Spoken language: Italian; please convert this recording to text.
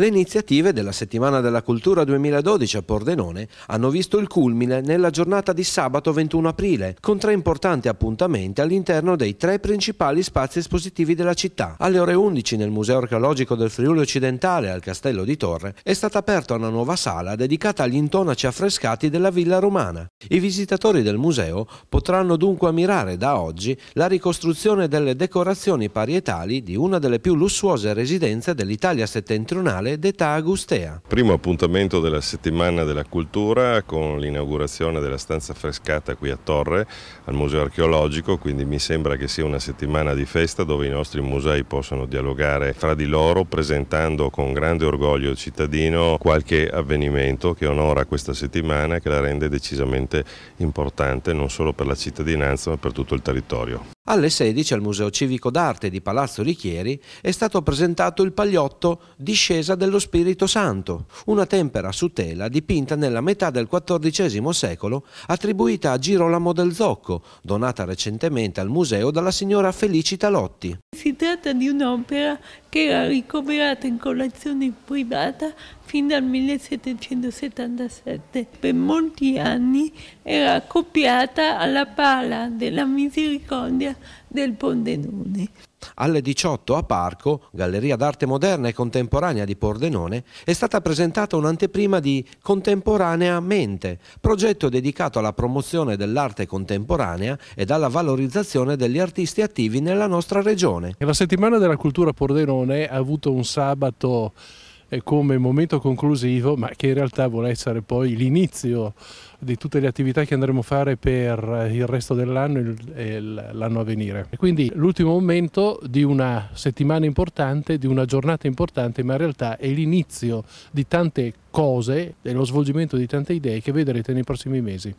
Le iniziative della Settimana della Cultura 2012 a Pordenone hanno visto il culmine nella giornata di sabato 21 aprile, con tre importanti appuntamenti all'interno dei tre principali spazi espositivi della città. Alle ore 11 nel Museo Archeologico del Friuli Occidentale al Castello di Torre è stata aperta una nuova sala dedicata agli intonaci affrescati della Villa Romana. I visitatori del museo potranno dunque ammirare da oggi la ricostruzione delle decorazioni parietali di una delle più lussuose residenze dell'Italia settentrionale culturale d'età agustea. Primo appuntamento della settimana della cultura con l'inaugurazione della stanza frescata qui a Torre al Museo Archeologico, quindi mi sembra che sia una settimana di festa dove i nostri musei possano dialogare fra di loro presentando con grande orgoglio cittadino qualche avvenimento che onora questa settimana e che la rende decisamente importante non solo per la cittadinanza ma per tutto il territorio. Alle 16 al Museo Civico d'Arte di Palazzo Richieri è stato presentato il pagliotto Discesa attesa dello Spirito Santo, una tempera su tela dipinta nella metà del XIV secolo attribuita a Girolamo del Zocco, donata recentemente al museo dalla signora Felicita Lotti. Si tratta di un'opera che era ricoverato in collezione privata fin dal 1777. Per molti anni era accoppiata alla pala della misericordia del Pordenone. Alle 18 a Parco, Galleria d'arte moderna e contemporanea di Pordenone, è stata presentata un'anteprima di Contemporanea Mente, progetto dedicato alla promozione dell'arte contemporanea e alla valorizzazione degli artisti attivi nella nostra regione. E la settimana della cultura Pordenone Frosinone ha avuto un sabato eh, come momento conclusivo, ma che in realtà vuole essere poi l'inizio di tutte le attività che andremo a fare per eh, il resto dell'anno e l'anno a venire. quindi l'ultimo momento di una settimana importante, di una giornata importante, ma in realtà è l'inizio di tante cose e lo svolgimento di tante idee che vedrete nei prossimi mesi.